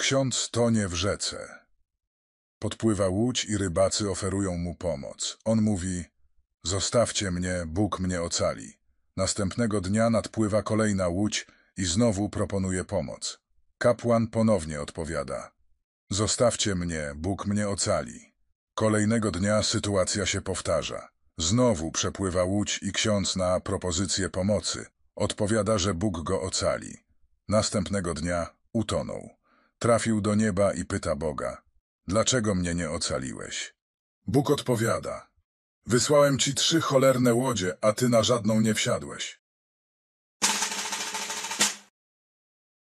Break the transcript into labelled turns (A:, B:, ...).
A: Ksiądz tonie w rzece. Podpływa łódź i rybacy oferują mu pomoc. On mówi, zostawcie mnie, Bóg mnie ocali. Następnego dnia nadpływa kolejna łódź i znowu proponuje pomoc. Kapłan ponownie odpowiada, zostawcie mnie, Bóg mnie ocali. Kolejnego dnia sytuacja się powtarza. Znowu przepływa łódź i ksiądz na propozycję pomocy. Odpowiada, że Bóg go ocali. Następnego dnia utonął. Trafił do nieba i pyta Boga, dlaczego mnie nie ocaliłeś? Bóg odpowiada, wysłałem ci trzy cholerne łodzie, a ty na żadną nie wsiadłeś.